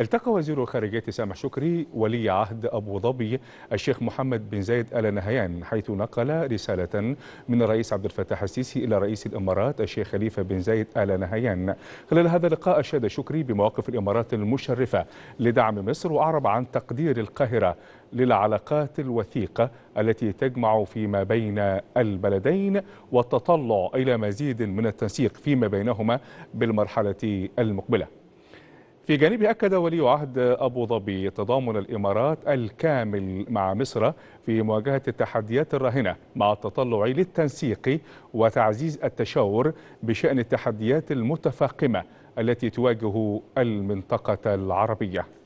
التقى وزير الخارجية سامح شكري ولي عهد أبو ظبي الشيخ محمد بن زايد آل نهيان حيث نقل رسالة من الرئيس عبد الفتاح السيسي إلى رئيس الإمارات الشيخ خليفة بن زايد آل نهيان خلال هذا اللقاء أشاد شكري بمواقف الإمارات المشرفة لدعم مصر وأعرب عن تقدير القاهرة للعلاقات الوثيقة التي تجمع فيما بين البلدين والتطلع إلى مزيد من التنسيق فيما بينهما بالمرحلة المقبلة في جانبه أكد ولي عهد أبو ظبي تضامن الإمارات الكامل مع مصر في مواجهة التحديات الراهنة مع التطلع للتنسيق وتعزيز التشاور بشأن التحديات المتفاقمة التي تواجه المنطقة العربية